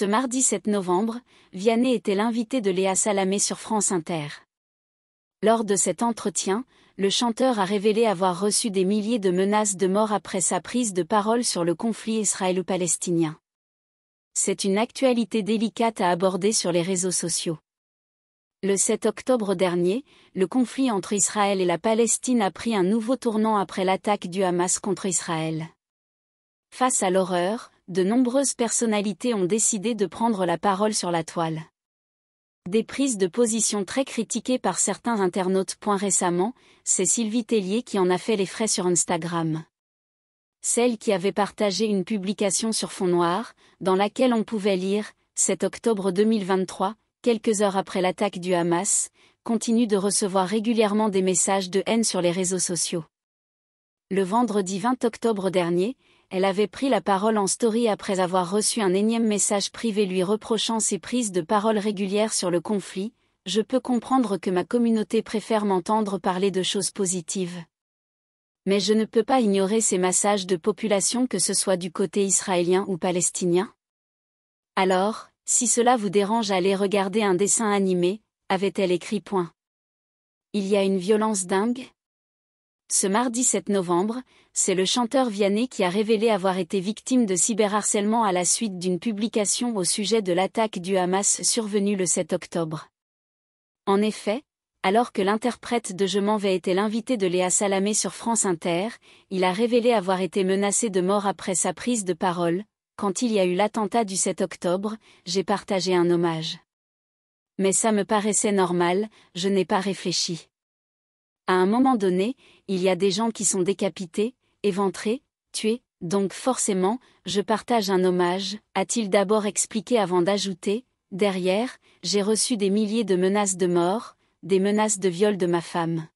Ce mardi 7 novembre, Vianney était l'invité de Léa Salamé sur France Inter. Lors de cet entretien, le chanteur a révélé avoir reçu des milliers de menaces de mort après sa prise de parole sur le conflit israélo-palestinien. C'est une actualité délicate à aborder sur les réseaux sociaux. Le 7 octobre dernier, le conflit entre Israël et la Palestine a pris un nouveau tournant après l'attaque du Hamas contre Israël. Face à l'horreur, de nombreuses personnalités ont décidé de prendre la parole sur la toile. Des prises de position très critiquées par certains internautes. récemment, c'est Sylvie Tellier qui en a fait les frais sur Instagram. Celle qui avait partagé une publication sur fond noir, dans laquelle on pouvait lire 7 octobre 2023, quelques heures après l'attaque du Hamas, continue de recevoir régulièrement des messages de haine sur les réseaux sociaux. Le vendredi 20 octobre dernier, elle avait pris la parole en story après avoir reçu un énième message privé lui reprochant ses prises de parole régulières sur le conflit, je peux comprendre que ma communauté préfère m'entendre parler de choses positives. Mais je ne peux pas ignorer ces massages de population que ce soit du côté israélien ou palestinien. Alors, si cela vous dérange allez regarder un dessin animé, avait-elle écrit point. Il y a une violence dingue ce mardi 7 novembre, c'est le chanteur Vianney qui a révélé avoir été victime de cyberharcèlement à la suite d'une publication au sujet de l'attaque du Hamas survenue le 7 octobre. En effet, alors que l'interprète de Je m'en vais était l'invité de Léa Salamé sur France Inter, il a révélé avoir été menacé de mort après sa prise de parole. Quand il y a eu l'attentat du 7 octobre, j'ai partagé un hommage. Mais ça me paraissait normal, je n'ai pas réfléchi. À un moment donné, il y a des gens qui sont décapités, éventrés, tués, donc forcément, je partage un hommage, a-t-il d'abord expliqué avant d'ajouter, derrière, j'ai reçu des milliers de menaces de mort, des menaces de viol de ma femme.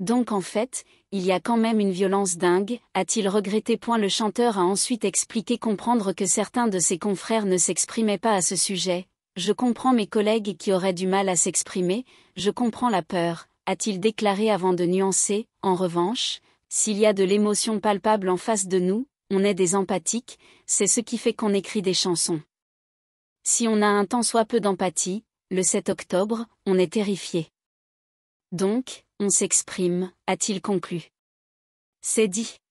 Donc en fait, il y a quand même une violence dingue, a-t-il regretté point le chanteur a ensuite expliqué comprendre que certains de ses confrères ne s'exprimaient pas à ce sujet. Je comprends mes collègues qui auraient du mal à s'exprimer, je comprends la peur, a-t-il déclaré avant de nuancer, en revanche, s'il y a de l'émotion palpable en face de nous, on est des empathiques, c'est ce qui fait qu'on écrit des chansons. Si on a un temps soit peu d'empathie, le 7 octobre, on est terrifié. Donc, on s'exprime, a-t-il conclu. C'est dit.